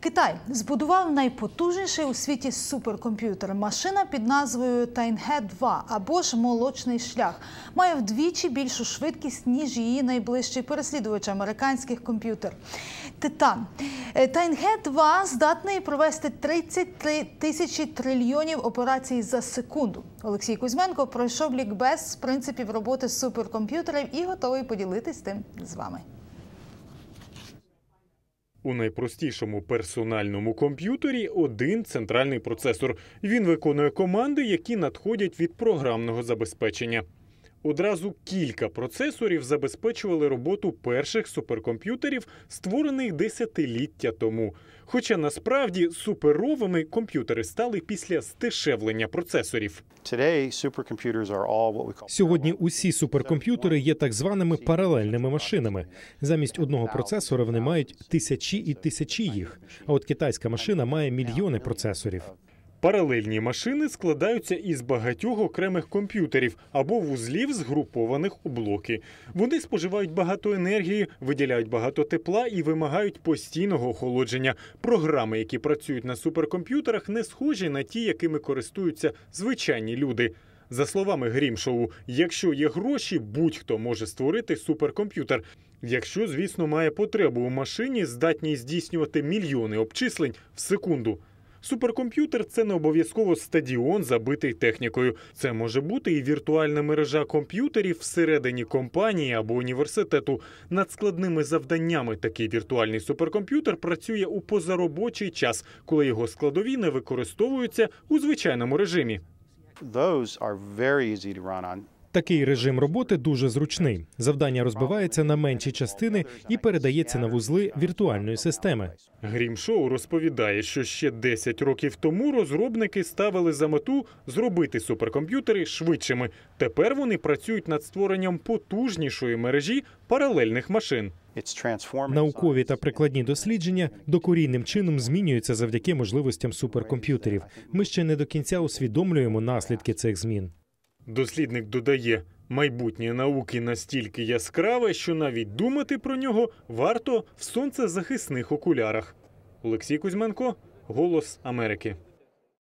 Китай збудував найпотужніший у світі суперкомп'ютер. Машина під назвою Тайнге 2 або ж молочний шлях має вдвічі більшу швидкість ніж її найближчий переслідувач американських комп'ютер. Титан е, Тайнге 2 здатний провести 33 тисячі трильйонів операцій за секунду. Олексій Кузьменко пройшов лікбез з принципів роботи суперкомп'ютерів і готовий поділитись тим з вами у найпростішому персональному комп'ютері один центральний процесор. Він виконує команди, які надходять від програмного забезпечення. Одразу кілька процесорів забезпечували роботу перших суперкомп'ютерів, створених десятиліття тому. Хоча насправді суперовими комп'ютери стали після стешевлення процесорів. Сьогодні усі суперкомп'ютери є так званими паралельними машинами. Замість одного процесора вони мають тисячі і тисячі їх. А от китайська машина має мільйони процесорів. Паралельні машини складаються із багатьох окремих комп'ютерів або вузлів, згрупованих у блоки. Вони споживають багато енергії, виділяють багато тепла і вимагають постійного охолодження. Програми, які працюють на суперкомп'ютерах, не схожі на ті, якими користуються звичайні люди. За словами Грімшоу, якщо є гроші, будь-хто може створити суперкомп'ютер. Якщо, звісно, має потребу у машині, здатній здійснювати мільйони обчислень в секунду. Суперкомп'ютер це не обов'язково стадіон, забитий технікою. Це може бути і віртуальна мережа комп'ютерів всередині компанії або університету. Над складними завданнями такий віртуальний суперкомп'ютер працює у позаробочий час, коли його складові не використовуються у звичайному режимі. Такий режим роботи дуже зручний. Завдання розбивається на менші частини і передається на вузли віртуальної системи. Грім шоу розповідає, що ще 10 років тому розробники ставили за мету зробити суперкомп'ютери швидшими. Тепер вони працюють над створенням потужнішої мережі паралельних машин. Наукові та прикладні дослідження докорінним чином змінюються завдяки можливостям суперкомп'ютерів. Ми ще не до кінця усвідомлюємо наслідки цих змін. Дослідник додає, майбутнє науки настільки яскраве, що навіть думати про нього варто в сонцезахисних окулярах. Олексій Кузьменко, Голос Америки.